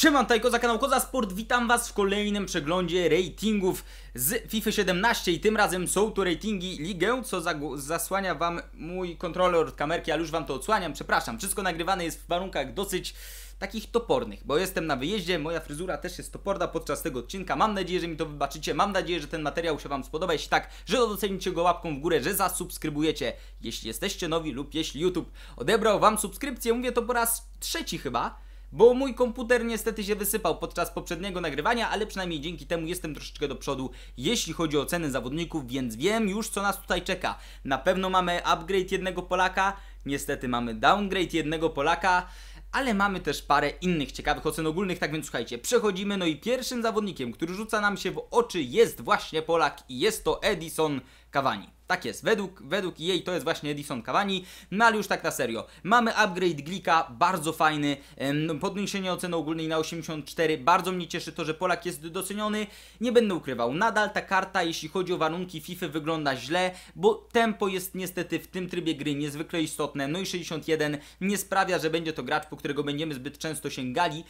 Szymon Tajko za kanał Koza Sport, witam Was w kolejnym przeglądzie ratingów z FIFA 17 i tym razem są to ratingi ligę, co zasłania Wam mój kontroler od kamerki, ale już Wam to odsłaniam, przepraszam. Wszystko nagrywane jest w warunkach dosyć takich topornych, bo jestem na wyjeździe, moja fryzura też jest toporna podczas tego odcinka. Mam nadzieję, że mi to wybaczycie, mam nadzieję, że ten materiał się Wam spodoba. Jeśli tak, że docenicie go łapką w górę, że zasubskrybujecie, jeśli jesteście nowi lub jeśli YouTube odebrał Wam subskrypcję, mówię to po raz trzeci chyba, bo mój komputer niestety się wysypał podczas poprzedniego nagrywania, ale przynajmniej dzięki temu jestem troszeczkę do przodu, jeśli chodzi o ceny zawodników, więc wiem już co nas tutaj czeka. Na pewno mamy upgrade jednego Polaka, niestety mamy downgrade jednego Polaka, ale mamy też parę innych ciekawych ocen ogólnych, tak więc słuchajcie, przechodzimy, no i pierwszym zawodnikiem, który rzuca nam się w oczy jest właśnie Polak i jest to Edison Cavani. Tak jest, według, według jej to jest właśnie Edison Cavani, no ale już tak na serio. Mamy upgrade Glika, bardzo fajny, no, podniesienie oceny ogólnej na 84, bardzo mnie cieszy to, że Polak jest doceniony. Nie będę ukrywał, nadal ta karta, jeśli chodzi o warunki FIFA wygląda źle, bo tempo jest niestety w tym trybie gry niezwykle istotne, no i 61 nie sprawia, że będzie to gracz, po którego będziemy zbyt często sięgali,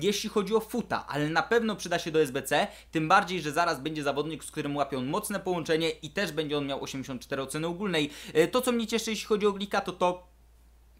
jeśli chodzi o futa, ale na pewno przyda się do SBC, tym bardziej, że zaraz będzie zawodnik, z którym łapią mocne połączenie i też będzie on miał 84 oceny ogólnej. E, to co mnie cieszy jeśli chodzi o Glika to to,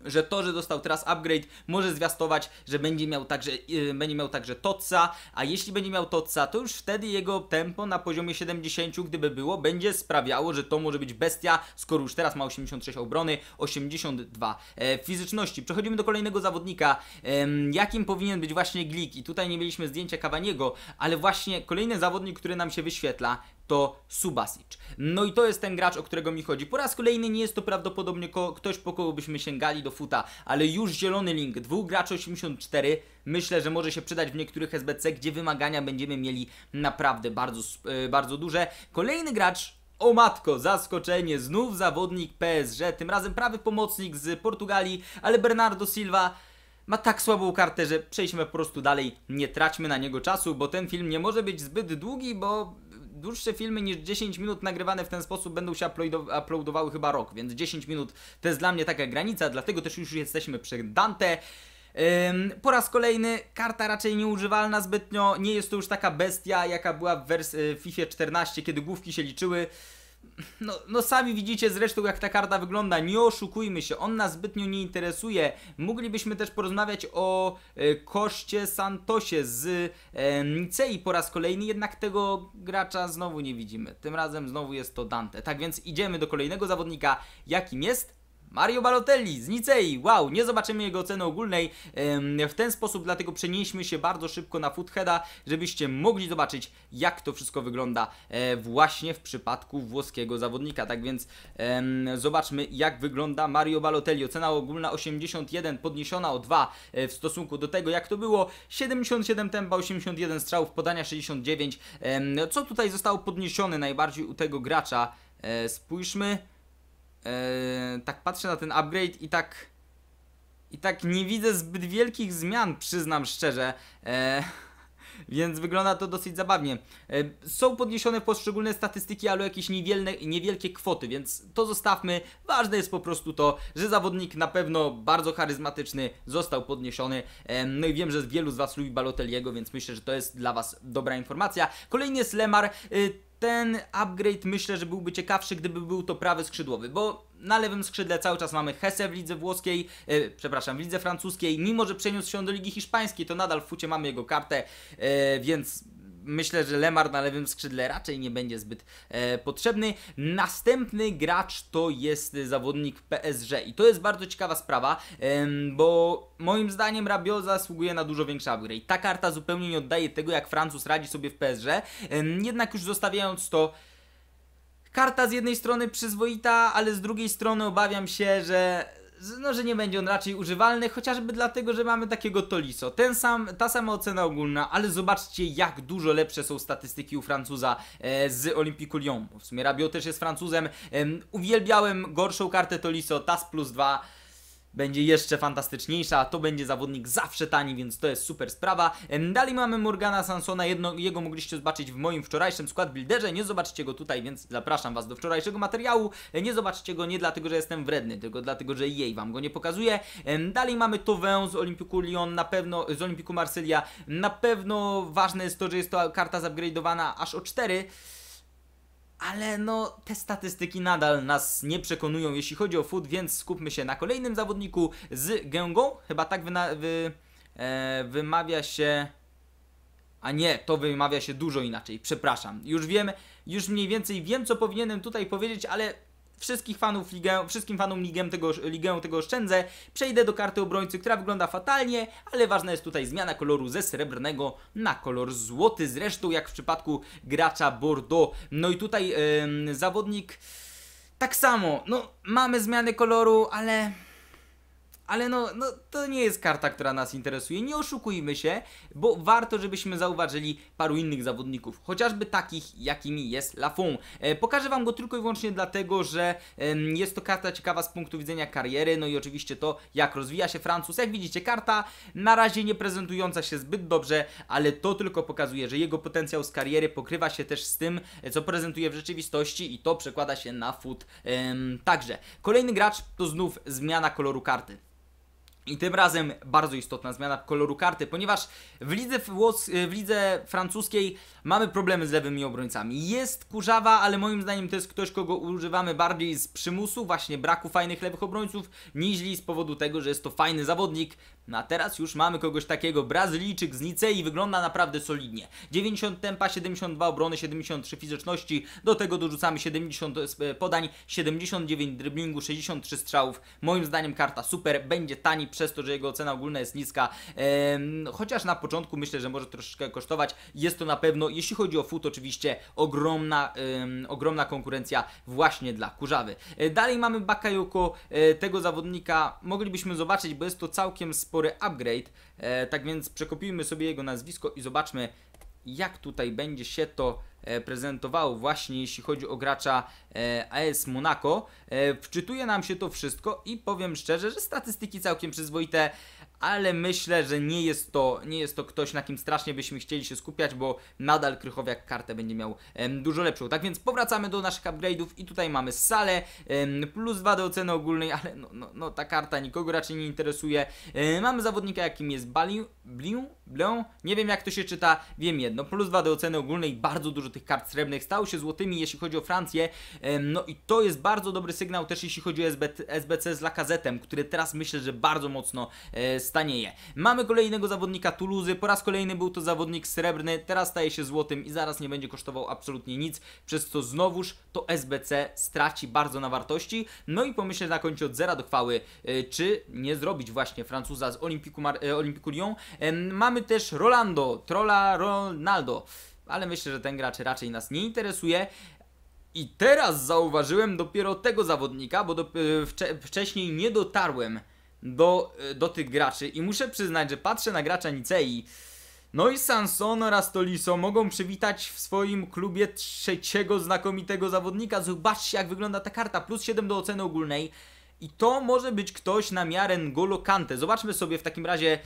że to, że dostał teraz upgrade, może zwiastować, że będzie miał także, yy, będzie miał także Totsa, a jeśli będzie miał Totsa, to już wtedy jego tempo na poziomie 70, gdyby było, będzie sprawiało, że to może być bestia, skoro już teraz ma 86 obrony, 82 e, fizyczności. Przechodzimy do kolejnego zawodnika, e, jakim powinien być właśnie Glik i tutaj nie mieliśmy zdjęcia Kawaniego, ale właśnie kolejny zawodnik, który nam się wyświetla, to Subasic. No i to jest ten gracz, o którego mi chodzi. Po raz kolejny nie jest to prawdopodobnie ktoś, po kogo byśmy sięgali do futa, ale już zielony link, dwóch graczy 84, myślę, że może się przydać w niektórych SBC, gdzie wymagania będziemy mieli naprawdę bardzo, e, bardzo duże. Kolejny gracz, o matko, zaskoczenie, znów zawodnik PSG, tym razem prawy pomocnik z Portugalii, ale Bernardo Silva ma tak słabą kartę, że przejdźmy po prostu dalej, nie traćmy na niego czasu, bo ten film nie może być zbyt długi, bo dłuższe filmy niż 10 minut nagrywane w ten sposób będą się uploadowały chyba rok, więc 10 minut to jest dla mnie taka granica, dlatego też już jesteśmy przy Dante. Po raz kolejny karta raczej nieużywalna zbytnio, nie jest to już taka bestia jaka była w, y, w FIFA 14, kiedy główki się liczyły. No, no, sami widzicie zresztą jak ta karta wygląda, nie oszukujmy się, on nas zbytnio nie interesuje. Moglibyśmy też porozmawiać o e, koszcie Santosie z e, Nicei po raz kolejny, jednak tego gracza znowu nie widzimy. Tym razem znowu jest to Dante. Tak więc idziemy do kolejnego zawodnika, jakim jest Mario Balotelli z Nicei, wow, nie zobaczymy jego ceny ogólnej w ten sposób, dlatego przenieśmy się bardzo szybko na Footheada, żebyście mogli zobaczyć jak to wszystko wygląda e, właśnie w przypadku włoskiego zawodnika. Tak więc zobaczmy jak wygląda Mario Balotelli. ocena ogólna 81, podniesiona o 2 e, w stosunku do tego jak to było. 77 tempa, 81 strzałów, podania 69. Co tutaj zostało podniesione najbardziej u tego gracza? E, spójrzmy. Eee, tak patrzę na ten upgrade i tak i tak nie widzę zbyt wielkich zmian, przyznam szczerze. Eee, więc wygląda to dosyć zabawnie. Eee, są podniesione poszczególne statystyki, ale jakieś niewielne, niewielkie kwoty, więc to zostawmy. Ważne jest po prostu to, że zawodnik na pewno bardzo charyzmatyczny został podniesiony. Eee, no i wiem, że wielu z Was lubi Baloteliego, więc myślę, że to jest dla Was dobra informacja. Kolejny jest Lemar. Eee, ten upgrade myślę, że byłby ciekawszy, gdyby był to prawy skrzydłowy, bo na lewym skrzydle cały czas mamy Hesse w lidze włoskiej, e, przepraszam, w lidze francuskiej, mimo że przeniósł się do ligi hiszpańskiej, to nadal w fucie mamy jego kartę, e, więc myślę, że Lemar na lewym skrzydle raczej nie będzie zbyt e, potrzebny. Następny gracz to jest zawodnik PSG i to jest bardzo ciekawa sprawa, e, bo moim zdaniem Rabiot zasługuje na dużo większy upgrade. Ta karta zupełnie nie oddaje tego, jak Francuz radzi sobie w PSG, e, jednak już zostawiając to karta z jednej strony przyzwoita, ale z drugiej strony obawiam się, że no, że nie będzie on raczej używalny, chociażby dlatego, że mamy takiego Toliso. Ten sam, ta sama ocena ogólna, ale zobaczcie jak dużo lepsze są statystyki u Francuza e, z Olympiku Lyon. W sumie Rabiot też jest Francuzem. E, uwielbiałem gorszą kartę Toliso, TAS plus 2 będzie jeszcze fantastyczniejsza, a to będzie zawodnik zawsze tani, więc to jest super sprawa. Dalej mamy Morgana Sansona, Jedno, jego mogliście zobaczyć w moim wczorajszym skład builderze, nie zobaczcie go tutaj, więc zapraszam Was do wczorajszego materiału. E, nie zobaczcie go nie dlatego, że jestem wredny, tylko dlatego, że jej Wam go nie pokazuję. Dalej mamy Tovę z Olimpiku Lyon, na pewno z Olimpiku Marsylia, na pewno ważne jest to, że jest to karta zupgradeowana aż o 4, ale no te statystyki nadal nas nie przekonują, jeśli chodzi o food, więc skupmy się na kolejnym zawodniku z Gęgą. Chyba tak wy, e, wymawia się. A nie, to wymawia się dużo inaczej, przepraszam. Już wiem, już mniej więcej wiem, co powinienem tutaj powiedzieć, ale Wszystkich fanów ligę, wszystkim fanom ligę tego, ligę tego oszczędzę. Przejdę do karty obrońcy, która wygląda fatalnie, ale ważna jest tutaj zmiana koloru ze srebrnego na kolor złoty. Zresztą jak w przypadku gracza Bordeaux. No i tutaj yy, zawodnik tak samo. No mamy zmianę koloru, ale ale no, no, to nie jest karta, która nas interesuje, nie oszukujmy się, bo warto, żebyśmy zauważyli paru innych zawodników, chociażby takich, jakimi jest Lafon. E, pokażę Wam go tylko i wyłącznie dlatego, że e, jest to karta ciekawa z punktu widzenia kariery, no i oczywiście to, jak rozwija się Francuz. Jak widzicie, karta na razie nie prezentująca się zbyt dobrze, ale to tylko pokazuje, że jego potencjał z kariery pokrywa się też z tym, co prezentuje w rzeczywistości i to przekłada się na fut. E, także, kolejny gracz to znów zmiana koloru karty. I tym razem bardzo istotna zmiana koloru karty, ponieważ w lidze, Włos w lidze francuskiej mamy problemy z lewymi obrońcami. Jest Kurzawa, ale moim zdaniem to jest ktoś, kogo używamy bardziej z przymusu, właśnie braku fajnych lewych obrońców, niźli z powodu tego, że jest to fajny zawodnik, no a teraz już mamy kogoś takiego, Brazylijczyk z Nicei, wygląda naprawdę solidnie. 90 tempa, 72 obrony, 73 fizyczności, do tego dorzucamy 70 e, podań, 79 driblingu, 63 strzałów. Moim zdaniem karta super, będzie tani przez to, że jego cena ogólna jest niska, ehm, chociaż na początku myślę, że może troszeczkę kosztować. Jest to na pewno, jeśli chodzi o fut oczywiście, ogromna, ehm, ogromna konkurencja właśnie dla Kurzawy. E, dalej mamy Bakayoko, e, tego zawodnika moglibyśmy zobaczyć, bo jest to całkiem sp spory upgrade. E, tak więc przekopijmy sobie jego nazwisko i zobaczmy, jak tutaj będzie się to e, prezentowało właśnie jeśli chodzi o gracza e, AS Monaco. Wczytuje nam się to wszystko i powiem szczerze, że statystyki całkiem przyzwoite, ale myślę, że nie jest, to, nie jest to ktoś, na kim strasznie byśmy chcieli się skupiać, bo nadal Krychowiak kartę będzie miał em, dużo lepszą. Tak więc powracamy do naszych upgrade'ów i tutaj mamy salę, em, plus 2 do oceny ogólnej, ale no, no, no, ta karta nikogo raczej nie interesuje. E, mamy zawodnika, jakim jest Baliu, Bliu, Bleu, nie wiem jak to się czyta, wiem jedno, plus 2 do oceny ogólnej, bardzo dużo tych kart srebrnych, stało się złotymi, jeśli chodzi o Francję, no i to jest bardzo dobry sygnał też, jeśli chodzi o SBC z Lakazetem, który teraz myślę, że bardzo mocno e, stanieje. Mamy kolejnego zawodnika Tuluzy, po raz kolejny był to zawodnik srebrny, teraz staje się złotym i zaraz nie będzie kosztował absolutnie nic, przez co znowuż to SBC straci bardzo na wartości. No i pomyślę na końcu od zera do chwały, e, czy nie zrobić właśnie Francuza z Olympiku, Mar e, Lyon. Mamy też Rolando, Trola Ronaldo. Ale myślę, że ten gracz raczej nas nie interesuje. I teraz zauważyłem dopiero tego zawodnika, bo do, e, wcze, wcześniej nie dotarłem do, e, do tych graczy i muszę przyznać, że patrzę na gracza Nicei no i Sanson oraz Toliso mogą przywitać w swoim klubie trzeciego znakomitego zawodnika. Zobaczcie jak wygląda ta karta, plus 7 do oceny ogólnej. I to może być ktoś na miarę N'Golo Kante. Zobaczmy sobie w takim razie,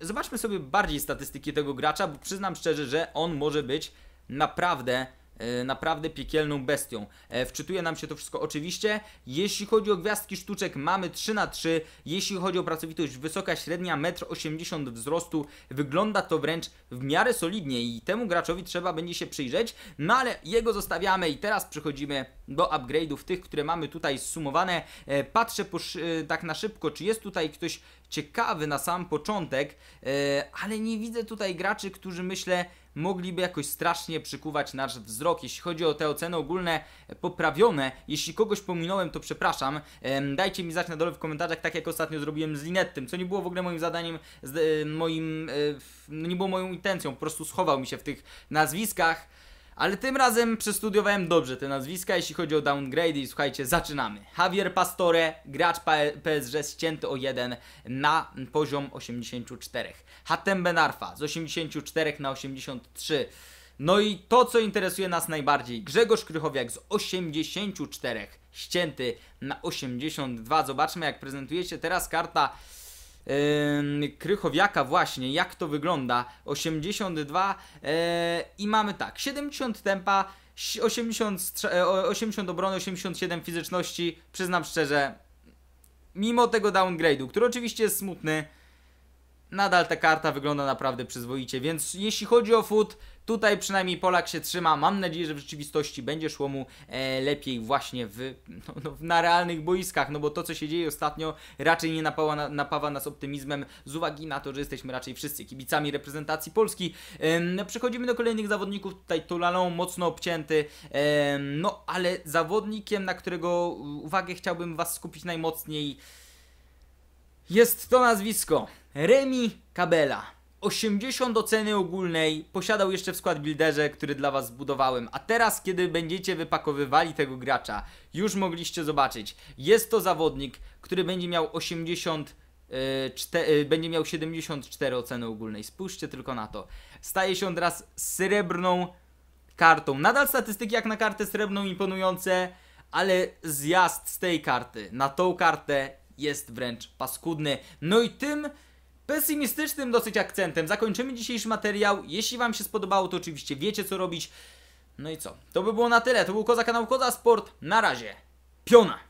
zobaczmy sobie bardziej statystyki tego gracza, bo przyznam szczerze, że on może być naprawdę E, naprawdę piekielną bestią. E, wczytuje nam się to wszystko oczywiście. Jeśli chodzi o gwiazdki sztuczek mamy 3 na 3 Jeśli chodzi o pracowitość wysoka średnia 1,80 m wzrostu wygląda to wręcz w miarę solidnie i temu graczowi trzeba będzie się przyjrzeć. No ale jego zostawiamy i teraz przechodzimy do upgrade'ów tych, które mamy tutaj sumowane. E, patrzę tak na szybko, czy jest tutaj ktoś ciekawy na sam początek, e, ale nie widzę tutaj graczy, którzy myślę mogliby jakoś strasznie przykuwać nasz wzrok. Jeśli chodzi o te oceny ogólne poprawione, jeśli kogoś pominąłem, to przepraszam. Dajcie mi znać na dole w komentarzach, tak jak ostatnio zrobiłem z Linettym, co nie było w ogóle moim zadaniem, e, moim, e, no nie było moją intencją, po prostu schował mi się w tych nazwiskach. Ale tym razem przestudiowałem dobrze te nazwiska, jeśli chodzi o downgrade i słuchajcie, zaczynamy. Javier Pastore, gracz PSG ścięty o 1 na poziom 84. Hatem Benarfa z 84 na 83. No i to, co interesuje nas najbardziej, Grzegorz Krychowiak z 84 ścięty na 82. Zobaczmy, jak prezentuje się teraz karta Krychowiaka właśnie, jak to wygląda 82 e, i mamy tak, 70 tempa 80, 80 e, obrony, 87 fizyczności przyznam szczerze mimo tego downgrade'u, który oczywiście jest smutny nadal ta karta wygląda naprawdę przyzwoicie, więc jeśli chodzi o food Tutaj przynajmniej Polak się trzyma. Mam nadzieję, że w rzeczywistości będzie szło mu e, lepiej właśnie w, no, no, na realnych boiskach, no bo to, co się dzieje ostatnio, raczej nie napawa, na, napawa nas optymizmem z uwagi na to, że jesteśmy raczej wszyscy kibicami reprezentacji Polski. No, przechodzimy do kolejnych zawodników. Tutaj Tulalą mocno obcięty, no ale zawodnikiem, na którego uwagę chciałbym Was skupić najmocniej, jest to nazwisko Remi Kabela. 80 oceny ogólnej posiadał jeszcze w skład builderze, który dla was zbudowałem. A teraz, kiedy będziecie wypakowywali tego gracza, już mogliście zobaczyć. Jest to zawodnik, który będzie miał 80 e, e, będzie miał 74 oceny ogólnej. Spójrzcie tylko na to. Staje się on teraz srebrną kartą. Nadal statystyki jak na kartę srebrną imponujące, ale zjazd z tej karty na tą kartę jest wręcz paskudny. No i tym pesymistycznym dosyć akcentem zakończymy dzisiejszy materiał. Jeśli Wam się spodobało, to oczywiście wiecie co robić. No i co? To by było na tyle. To był Koza kanał Koza Sport. Na razie. Piona!